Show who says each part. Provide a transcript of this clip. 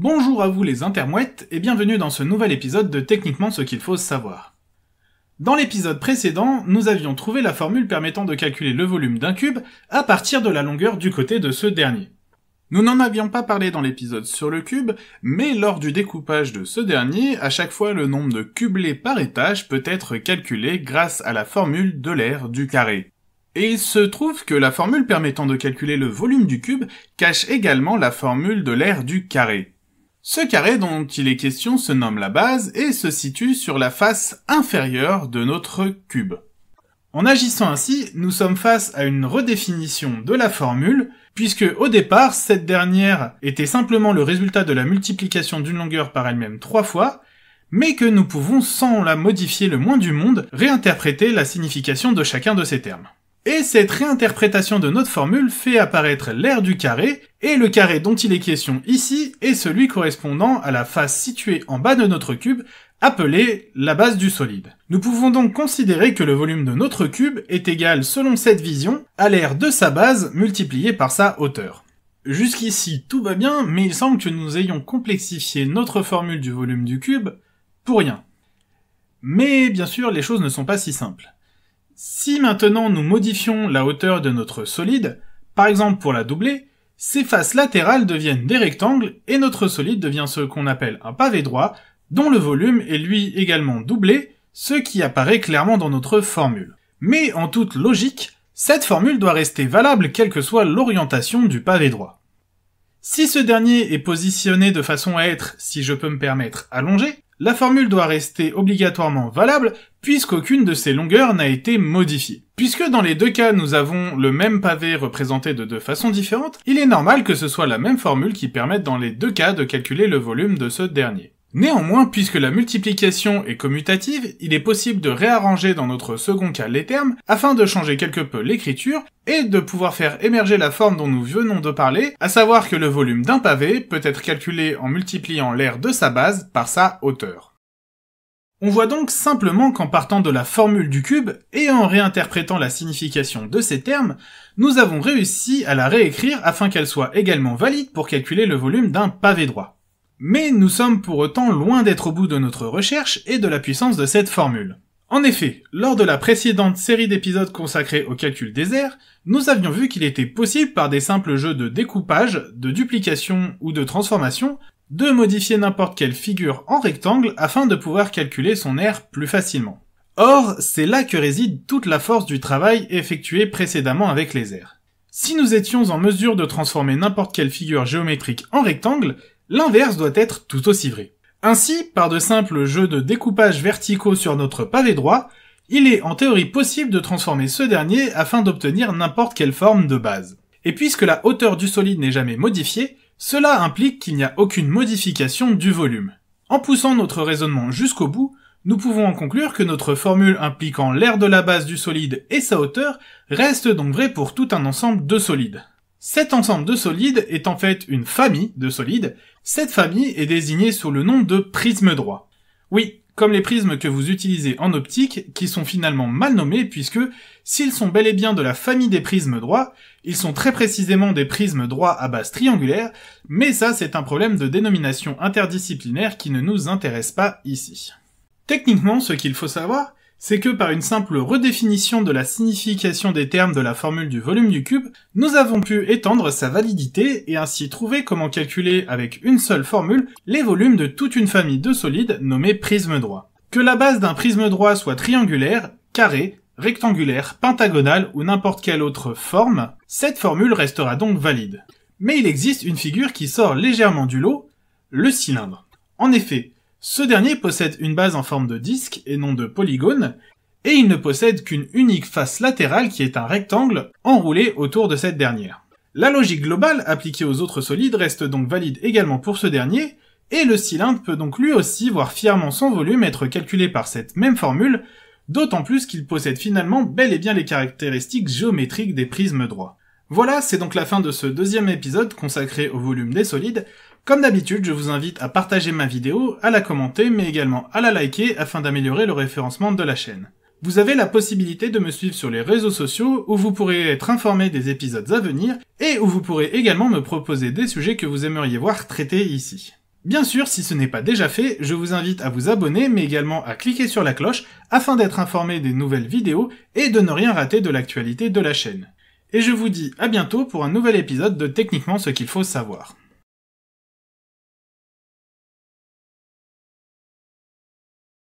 Speaker 1: Bonjour à vous les intermouettes et bienvenue dans ce nouvel épisode de Techniquement ce qu'il faut savoir. Dans l'épisode précédent, nous avions trouvé la formule permettant de calculer le volume d'un cube à partir de la longueur du côté de ce dernier. Nous n'en avions pas parlé dans l'épisode sur le cube, mais lors du découpage de ce dernier, à chaque fois le nombre de cublés par étage peut être calculé grâce à la formule de l'air du carré. Et il se trouve que la formule permettant de calculer le volume du cube cache également la formule de l'air du carré. Ce carré dont il est question se nomme la base et se situe sur la face inférieure de notre cube. En agissant ainsi, nous sommes face à une redéfinition de la formule, puisque au départ, cette dernière était simplement le résultat de la multiplication d'une longueur par elle-même trois fois, mais que nous pouvons, sans la modifier le moins du monde, réinterpréter la signification de chacun de ces termes. Et cette réinterprétation de notre formule fait apparaître l'aire du carré et le carré dont il est question ici est celui correspondant à la face située en bas de notre cube, appelée la base du solide. Nous pouvons donc considérer que le volume de notre cube est égal, selon cette vision, à l'aire de sa base multiplié par sa hauteur. Jusqu'ici, tout va bien, mais il semble que nous ayons complexifié notre formule du volume du cube pour rien. Mais bien sûr, les choses ne sont pas si simples. Si maintenant nous modifions la hauteur de notre solide, par exemple pour la doubler, ces faces latérales deviennent des rectangles et notre solide devient ce qu'on appelle un pavé droit, dont le volume est lui également doublé, ce qui apparaît clairement dans notre formule. Mais en toute logique, cette formule doit rester valable quelle que soit l'orientation du pavé droit. Si ce dernier est positionné de façon à être, si je peux me permettre, allongé, la formule doit rester obligatoirement valable puisqu'aucune de ces longueurs n'a été modifiée. Puisque dans les deux cas nous avons le même pavé représenté de deux façons différentes, il est normal que ce soit la même formule qui permette dans les deux cas de calculer le volume de ce dernier. Néanmoins, puisque la multiplication est commutative, il est possible de réarranger dans notre second cas les termes afin de changer quelque peu l'écriture et de pouvoir faire émerger la forme dont nous venons de parler, à savoir que le volume d'un pavé peut être calculé en multipliant l'aire de sa base par sa hauteur. On voit donc simplement qu'en partant de la formule du cube et en réinterprétant la signification de ces termes, nous avons réussi à la réécrire afin qu'elle soit également valide pour calculer le volume d'un pavé droit. Mais nous sommes pour autant loin d'être au bout de notre recherche et de la puissance de cette formule. En effet, lors de la précédente série d'épisodes consacrés au calcul des airs, nous avions vu qu'il était possible par des simples jeux de découpage, de duplication ou de transformation, de modifier n'importe quelle figure en rectangle afin de pouvoir calculer son air plus facilement. Or, c'est là que réside toute la force du travail effectué précédemment avec les airs. Si nous étions en mesure de transformer n'importe quelle figure géométrique en rectangle, L'inverse doit être tout aussi vrai. Ainsi, par de simples jeux de découpage verticaux sur notre pavé droit, il est en théorie possible de transformer ce dernier afin d'obtenir n'importe quelle forme de base. Et puisque la hauteur du solide n'est jamais modifiée, cela implique qu'il n'y a aucune modification du volume. En poussant notre raisonnement jusqu'au bout, nous pouvons en conclure que notre formule impliquant l'aire de la base du solide et sa hauteur reste donc vraie pour tout un ensemble de solides. Cet ensemble de solides est en fait une famille de solides. Cette famille est désignée sous le nom de prisme droit. Oui, comme les prismes que vous utilisez en optique, qui sont finalement mal nommés puisque, s'ils sont bel et bien de la famille des prismes droits, ils sont très précisément des prismes droits à base triangulaire, mais ça c'est un problème de dénomination interdisciplinaire qui ne nous intéresse pas ici. Techniquement, ce qu'il faut savoir, c'est que par une simple redéfinition de la signification des termes de la formule du volume du cube, nous avons pu étendre sa validité et ainsi trouver comment calculer avec une seule formule les volumes de toute une famille de solides nommés prismes droits. Que la base d'un prisme droit soit triangulaire, carré, rectangulaire, pentagonale ou n'importe quelle autre forme, cette formule restera donc valide. Mais il existe une figure qui sort légèrement du lot, le cylindre. En effet, ce dernier possède une base en forme de disque et non de polygone, et il ne possède qu'une unique face latérale qui est un rectangle enroulé autour de cette dernière. La logique globale appliquée aux autres solides reste donc valide également pour ce dernier, et le cylindre peut donc lui aussi voir fièrement son volume être calculé par cette même formule, d'autant plus qu'il possède finalement bel et bien les caractéristiques géométriques des prismes droits. Voilà, c'est donc la fin de ce deuxième épisode consacré au volume des solides. Comme d'habitude, je vous invite à partager ma vidéo, à la commenter, mais également à la liker afin d'améliorer le référencement de la chaîne. Vous avez la possibilité de me suivre sur les réseaux sociaux où vous pourrez être informé des épisodes à venir et où vous pourrez également me proposer des sujets que vous aimeriez voir traités ici. Bien sûr, si ce n'est pas déjà fait, je vous invite à vous abonner mais également à cliquer sur la cloche afin d'être informé des nouvelles vidéos et de ne rien rater de l'actualité de la chaîne. Et je vous dis à bientôt pour un nouvel épisode de Techniquement ce qu'il faut savoir.